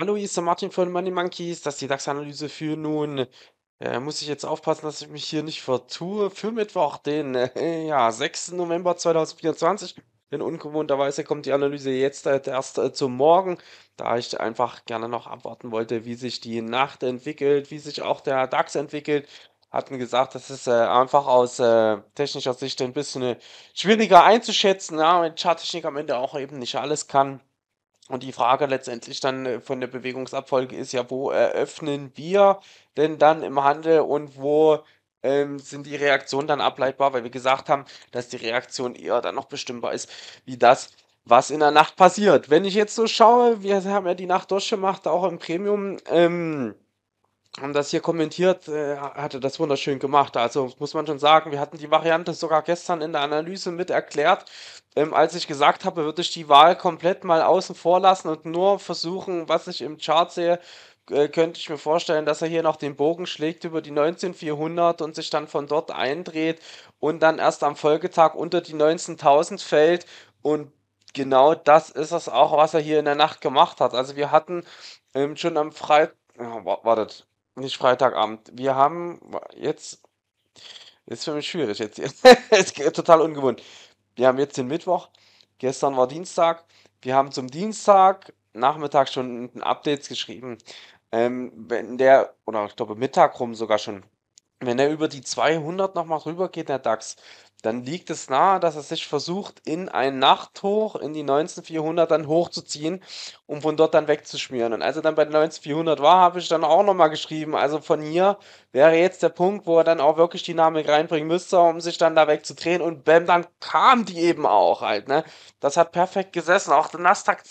Hallo, hier ist der Martin von Money Monkeys. Das ist die DAX-Analyse für nun. Äh, muss ich jetzt aufpassen, dass ich mich hier nicht vertue. Für Mittwoch, den äh, ja, 6. November 2024. Denn ungewohnterweise kommt die Analyse jetzt äh, erst äh, zum Morgen, da ich einfach gerne noch abwarten wollte, wie sich die Nacht entwickelt, wie sich auch der DAX entwickelt hatten gesagt, das ist äh, einfach aus äh, technischer Sicht ein bisschen äh, schwieriger einzuschätzen, ja, wenn Charttechnik am Ende auch eben nicht alles kann. Und die Frage letztendlich dann äh, von der Bewegungsabfolge ist ja, wo eröffnen wir denn dann im Handel und wo ähm, sind die Reaktionen dann ableitbar, weil wir gesagt haben, dass die Reaktion eher dann noch bestimmbar ist, wie das, was in der Nacht passiert. Wenn ich jetzt so schaue, wir haben ja die Nacht durchgemacht, auch im Premium, ähm, haben das hier kommentiert, äh, hatte das wunderschön gemacht. Also muss man schon sagen, wir hatten die Variante sogar gestern in der Analyse mit erklärt. Ähm, als ich gesagt habe, würde ich die Wahl komplett mal außen vor lassen und nur versuchen, was ich im Chart sehe, äh, könnte ich mir vorstellen, dass er hier noch den Bogen schlägt über die 19400 und sich dann von dort eindreht und dann erst am Folgetag unter die 19000 fällt und genau das ist es auch, was er hier in der Nacht gemacht hat. Also wir hatten ähm, schon am Freitag, wartet, nicht Freitagabend. Wir haben jetzt. Ist für mich schwierig jetzt hier. ist total ungewohnt. Wir haben jetzt den Mittwoch. Gestern war Dienstag. Wir haben zum Dienstag Nachmittag schon Updates geschrieben. Ähm, wenn der, oder ich glaube Mittag rum sogar schon, wenn er über die 200 nochmal rüber geht, der DAX, dann liegt es nahe, dass er sich versucht, in ein Nachthoch in die 19400 dann hochzuziehen, um von dort dann wegzuschmieren. Und als er dann bei den 19400 war, habe ich dann auch nochmal geschrieben, also von hier wäre jetzt der Punkt, wo er dann auch wirklich Dynamik reinbringen müsste, um sich dann da wegzudrehen. Und bäm, dann kam die eben auch halt, ne? Das hat perfekt gesessen. Auch der Nasdaq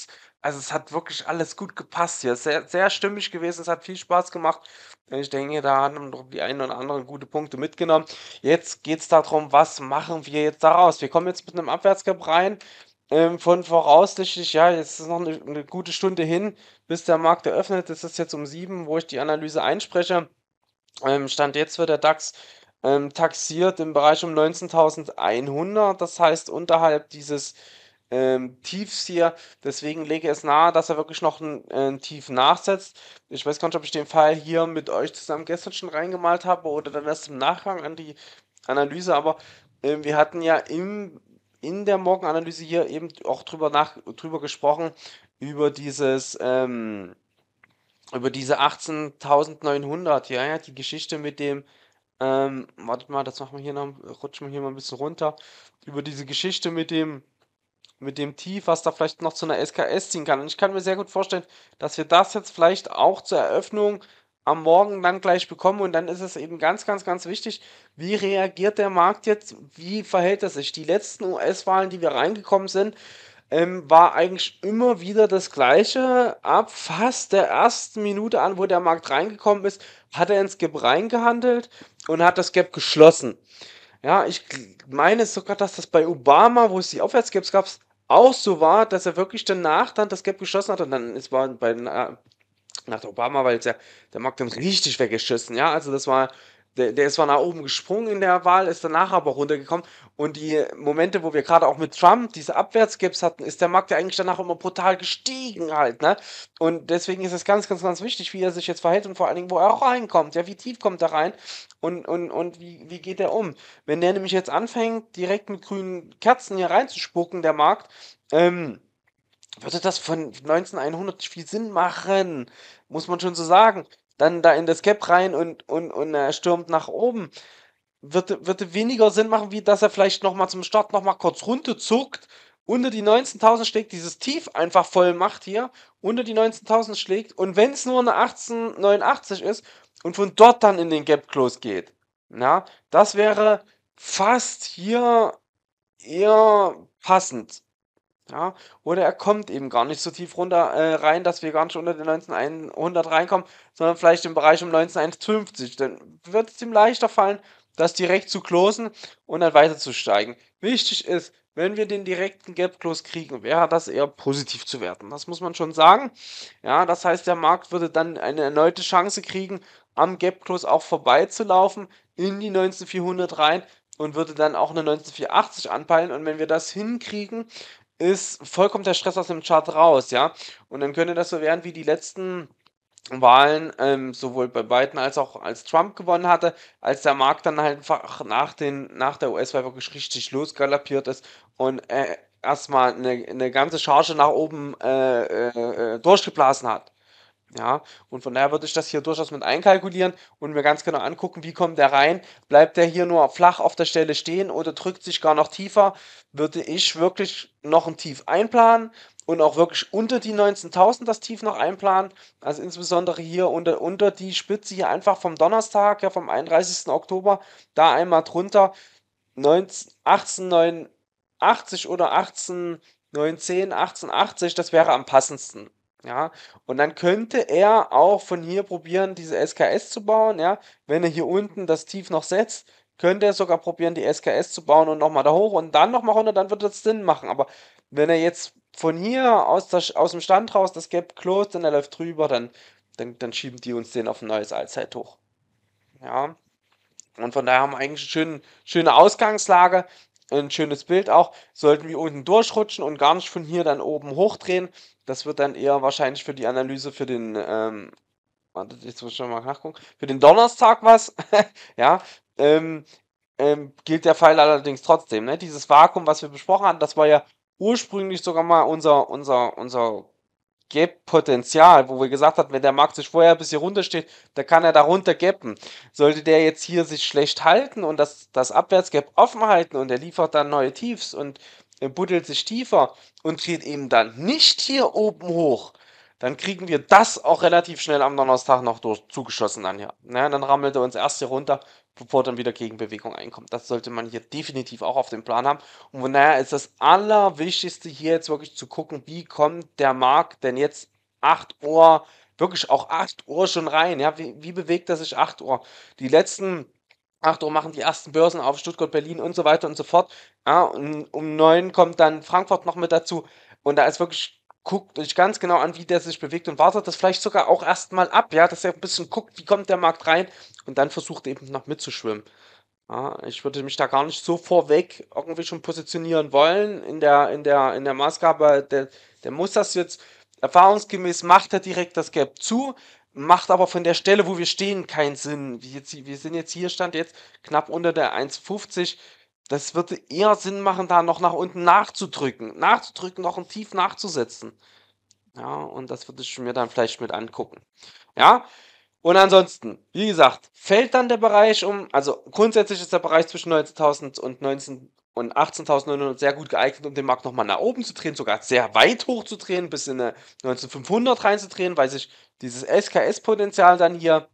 also es hat wirklich alles gut gepasst hier. Sehr, sehr stimmig gewesen, es hat viel Spaß gemacht. Ich denke, da haben doch die einen oder anderen gute Punkte mitgenommen. Jetzt geht es darum, was machen wir jetzt daraus? Wir kommen jetzt mit einem Abwärtscap rein. Ähm, von voraussichtlich, ja, jetzt ist noch eine, eine, gute Stunde hin, bis der Markt eröffnet. Es ist jetzt um sieben, wo ich die Analyse einspreche. Ähm, Stand jetzt wird der DAX ähm, taxiert im Bereich um 19.100, das heißt unterhalb dieses ähm, Tiefs hier. Deswegen lege es nahe, dass er wirklich noch einen, äh, Tief nachsetzt. Ich weiß gar nicht, ob ich den Fall hier mit euch zusammen gestern schon reingemalt habe oder dann erst im Nachgang an die Analyse. Aber äh, wir hatten ja im, in der Morgenanalyse hier eben auch drüber, nach, drüber gesprochen, über dieses. Ähm, über diese 18.900, ja, ja, die Geschichte mit dem, ähm, wartet mal, das machen wir hier noch, rutschen wir hier mal ein bisschen runter, über diese Geschichte mit dem, mit dem Tief, was da vielleicht noch zu einer SKS ziehen kann. Und ich kann mir sehr gut vorstellen, dass wir das jetzt vielleicht auch zur Eröffnung am Morgen dann gleich bekommen. Und dann ist es eben ganz, ganz, ganz wichtig, wie reagiert der Markt jetzt, wie verhält er sich. Die letzten US-Wahlen, die wir reingekommen sind, ähm, war eigentlich immer wieder das Gleiche. Ab fast der ersten Minute an, wo der Markt reingekommen ist, hat er ins Gap reingehandelt und hat das Gap geschlossen. Ja, ich meine sogar, dass das bei Obama, wo es die Aufwärtsgaps gab, auch so war, dass er wirklich danach dann das Gap geschossen hat und dann ist war bei äh, nach der Obama, weil ja, der Markt dann richtig weggeschissen, ja, also das war der, der, ist zwar nach oben gesprungen in der Wahl, ist danach aber runtergekommen. Und die Momente, wo wir gerade auch mit Trump diese Abwärtsgaps hatten, ist der Markt ja eigentlich danach immer brutal gestiegen halt, ne? Und deswegen ist es ganz, ganz, ganz wichtig, wie er sich jetzt verhält und vor allen Dingen, wo er reinkommt. Ja, wie tief kommt er rein und, und, und wie, wie geht er um? Wenn der nämlich jetzt anfängt, direkt mit grünen Kerzen hier reinzuspucken, der Markt, ähm, würde das von 19.100 viel Sinn machen, muss man schon so sagen dann da in das Cap rein und, und, und er stürmt nach oben. Wird, wird weniger Sinn machen, wie dass er vielleicht nochmal zum Start nochmal kurz runterzuckt, unter die 19.000 schlägt, dieses Tief einfach voll macht hier, unter die 19.000 schlägt und wenn es nur eine 1889 ist und von dort dann in den Gap Close geht. Na, das wäre fast hier eher passend. Ja, oder er kommt eben gar nicht so tief runter äh, rein, dass wir gar nicht unter den 1900 reinkommen, sondern vielleicht im Bereich um 1950. Dann wird es ihm leichter fallen, das direkt zu closen und dann weiter zu steigen. Wichtig ist, wenn wir den direkten Gap Close kriegen, wäre das eher positiv zu werten. Das muss man schon sagen. Ja, das heißt, der Markt würde dann eine erneute Chance kriegen, am Gap Close auch vorbeizulaufen, in die 19400 rein, und würde dann auch eine 19480 anpeilen. Und wenn wir das hinkriegen, ist vollkommen der Stress aus dem Chart raus, ja. Und dann könnte das so werden wie die letzten Wahlen, ähm, sowohl bei Biden als auch als Trump gewonnen hatte, als der Markt dann halt einfach nach, den, nach der US-Wahl wirklich richtig losgaloppiert ist und äh, erstmal eine, eine ganze Charge nach oben äh, äh, äh durchgeblasen hat. Ja, und von daher würde ich das hier durchaus mit einkalkulieren und mir ganz genau angucken, wie kommt der rein. Bleibt der hier nur flach auf der Stelle stehen oder drückt sich gar noch tiefer? Würde ich wirklich noch ein Tief einplanen und auch wirklich unter die 19.000 das Tief noch einplanen? Also insbesondere hier unter, unter die Spitze hier einfach vom Donnerstag, ja, vom 31. Oktober, da einmal drunter 1889 oder 18. 18.80, das wäre am passendsten. Ja, und dann könnte er auch von hier probieren, diese SKS zu bauen. Ja, wenn er hier unten das Tief noch setzt, könnte er sogar probieren, die SKS zu bauen und nochmal da hoch und dann nochmal runter, dann wird das Sinn machen. Aber wenn er jetzt von hier aus, das, aus dem Stand raus das Gap closed und er läuft drüber, dann, dann, dann schieben die uns den auf ein neues Allzeit hoch. Ja. Und von daher haben wir eigentlich eine schöne, schöne Ausgangslage ein schönes Bild auch. Sollten wir unten durchrutschen und gar nicht von hier dann oben hochdrehen, das wird dann eher wahrscheinlich für die Analyse für den, ähm, wartet, jetzt muss ich mal nachgucken, für den Donnerstag was, ja, ähm, ähm, gilt der Fall allerdings trotzdem, ne? Dieses Vakuum, was wir besprochen haben, das war ja ursprünglich sogar mal unser, unser, unser Gap Potenzial, wo wir gesagt hatten, wenn der Markt sich vorher ein bisschen runtersteht, da kann er da gappen. Sollte der jetzt hier sich schlecht halten und das, das Abwärtsgap offen halten und er liefert dann neue Tiefs und buddelt sich tiefer und geht eben dann nicht hier oben hoch, dann kriegen wir das auch relativ schnell am Donnerstag noch durch, zugeschossen dann ja. dann rammelt er uns erst hier runter bevor dann wieder Gegenbewegung einkommt. Das sollte man hier definitiv auch auf dem Plan haben. Und von daher ist das Allerwichtigste hier jetzt wirklich zu gucken, wie kommt der Markt denn jetzt 8 Uhr, wirklich auch 8 Uhr schon rein. Ja, wie, wie bewegt er sich 8 Uhr? Die letzten 8 Uhr machen die ersten Börsen auf Stuttgart, Berlin und so weiter und so fort. Ja, und um 9 kommt dann Frankfurt noch mit dazu. Und da ist wirklich guckt euch ganz genau an, wie der sich bewegt und wartet das vielleicht sogar auch erstmal ab, ja, dass er ein bisschen guckt, wie kommt der Markt rein und dann versucht eben noch mitzuschwimmen. Ja, ich würde mich da gar nicht so vorweg irgendwie schon positionieren wollen in der, in der, in der Maßgabe, der, der muss das jetzt erfahrungsgemäß macht er direkt das Gap zu, macht aber von der Stelle, wo wir stehen, keinen Sinn. Wir, jetzt, wir sind jetzt hier, stand jetzt knapp unter der 1,50. Das würde eher Sinn machen, da noch nach unten nachzudrücken. Nachzudrücken, noch ein Tief nachzusetzen. Ja, und das würde ich mir dann vielleicht mit angucken. Ja, und ansonsten, wie gesagt, fällt dann der Bereich um, also grundsätzlich ist der Bereich zwischen 19.000 und 19 und 18.900 sehr gut geeignet, um den Markt nochmal nach oben zu drehen, sogar sehr weit hoch zu drehen, bis in 19.500 reinzudrehen, weil sich dieses SKS-Potenzial dann hier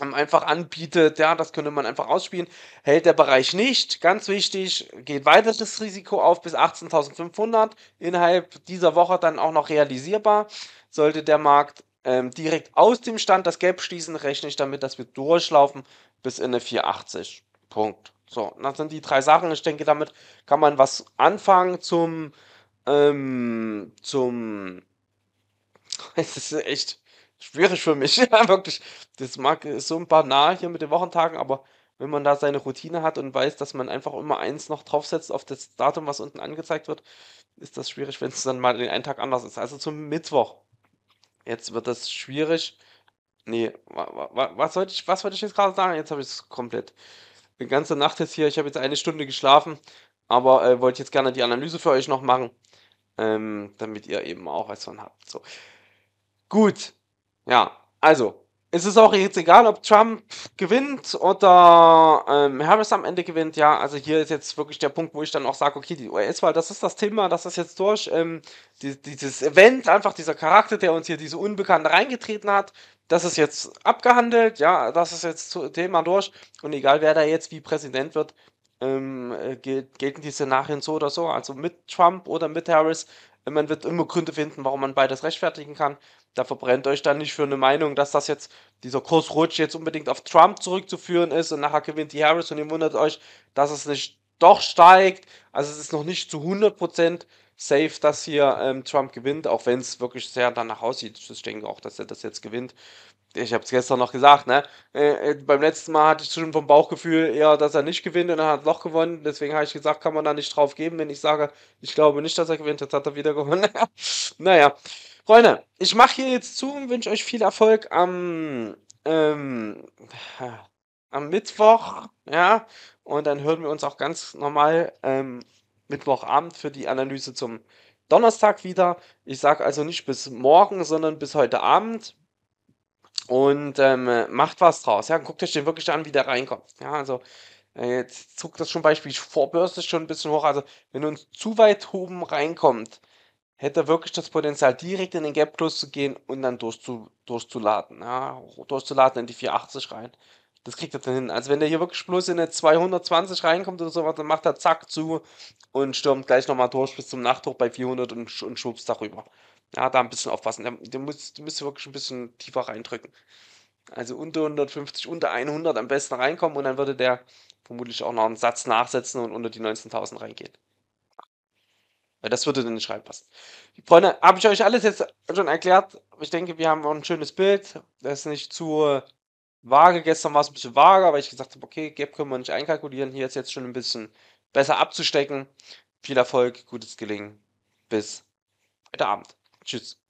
ähm, einfach anbietet, ja, das könnte man einfach ausspielen, hält der Bereich nicht, ganz wichtig, geht weiter das Risiko auf bis 18.500, innerhalb dieser Woche dann auch noch realisierbar, sollte der Markt ähm, direkt aus dem Stand das Gap schließen, rechne ich damit, dass wir durchlaufen bis in eine 480, Punkt. So, das sind die drei Sachen, ich denke, damit kann man was anfangen zum, ähm, zum, es ist echt, schwierig für mich. Ja, wirklich. Das mag ist so ein banal hier mit den Wochentagen, aber wenn man da seine Routine hat und weiß, dass man einfach immer eins noch draufsetzt auf das Datum, was unten angezeigt wird, ist das schwierig, wenn es dann mal den einen Tag anders ist. Also zum Mittwoch. Jetzt wird das schwierig. Nee, was wollte ich, was ich jetzt gerade sagen? Jetzt habe ich es komplett. Die ganze Nacht jetzt hier, ich habe jetzt eine Stunde geschlafen, aber äh, wollte jetzt gerne die Analyse für euch noch machen, ähm, damit ihr eben auch was von habt. So. Gut, ja, also, es ist auch jetzt egal, ob Trump gewinnt oder ähm, Harris am Ende gewinnt. Ja, also hier ist jetzt wirklich der Punkt, wo ich dann auch sage, okay, die US-Wahl, das ist das Thema, das ist jetzt durch. Ähm, die, dieses Event, einfach dieser Charakter, der uns hier diese Unbekannte reingetreten hat, das ist jetzt abgehandelt. Ja, das ist jetzt Thema durch. Und egal, wer da jetzt wie Präsident wird, ähm, äh, gelten die Szenarien so oder so. Also mit Trump oder mit Harris man wird immer Gründe finden, warum man beides rechtfertigen kann. Da verbrennt euch dann nicht für eine Meinung, dass das jetzt, dieser Kursrutsch jetzt unbedingt auf Trump zurückzuführen ist und nachher gewinnt die Harris und ihr wundert euch, dass es nicht doch steigt. Also es ist noch nicht zu 100% safe, dass hier ähm, Trump gewinnt, auch wenn es wirklich sehr danach aussieht. Ich denke auch, dass er das jetzt gewinnt ich habe es gestern noch gesagt, ne? Äh, äh, beim letzten Mal hatte ich schon vom Bauchgefühl eher, dass er nicht gewinnt und er hat noch gewonnen. Deswegen habe ich gesagt, kann man da nicht drauf geben, wenn ich sage, ich glaube nicht, dass er gewinnt. Jetzt hat er wieder gewonnen. naja. Freunde, ich mache hier jetzt zu und wünsche euch viel Erfolg am, ähm, am Mittwoch. Ja. Und dann hören wir uns auch ganz normal ähm, Mittwochabend für die Analyse zum Donnerstag wieder. Ich sage also nicht bis morgen, sondern bis heute Abend und ähm, äh, macht was draus. Ja, guckt euch den wirklich an, wie der reinkommt. Ja, also äh, jetzt zuckt das schon Beispiel Vorbörse schon ein bisschen hoch. Also wenn uns zu weit oben reinkommt, hätte er wirklich das Potenzial, direkt in den Gap Plus zu gehen und dann durchzu, durchzuladen. Ja, durchzuladen in die 480 rein. Das kriegt er dann hin. Also wenn der hier wirklich bloß in eine 220 reinkommt oder sowas, dann macht er zack zu und stürmt gleich nochmal durch bis zum Nachtuch bei 400 und, sch und schubst darüber. Ja, da ein bisschen aufpassen. Du der, muss, der wirklich ein bisschen tiefer reindrücken. Also unter 150, unter 100 am besten reinkommen und dann würde der vermutlich auch noch einen Satz nachsetzen und unter die 19.000 reingehen. Weil das würde dann nicht reinpassen. Freunde, habe ich euch alles jetzt schon erklärt. Ich denke, wir haben auch ein schönes Bild. Das ist nicht zu vage. Gestern war es ein bisschen vage, weil ich gesagt habe, okay, Gap können wir nicht einkalkulieren. Hier ist jetzt schon ein bisschen besser abzustecken. Viel Erfolg, gutes Gelingen. Bis heute Abend. Tschüss.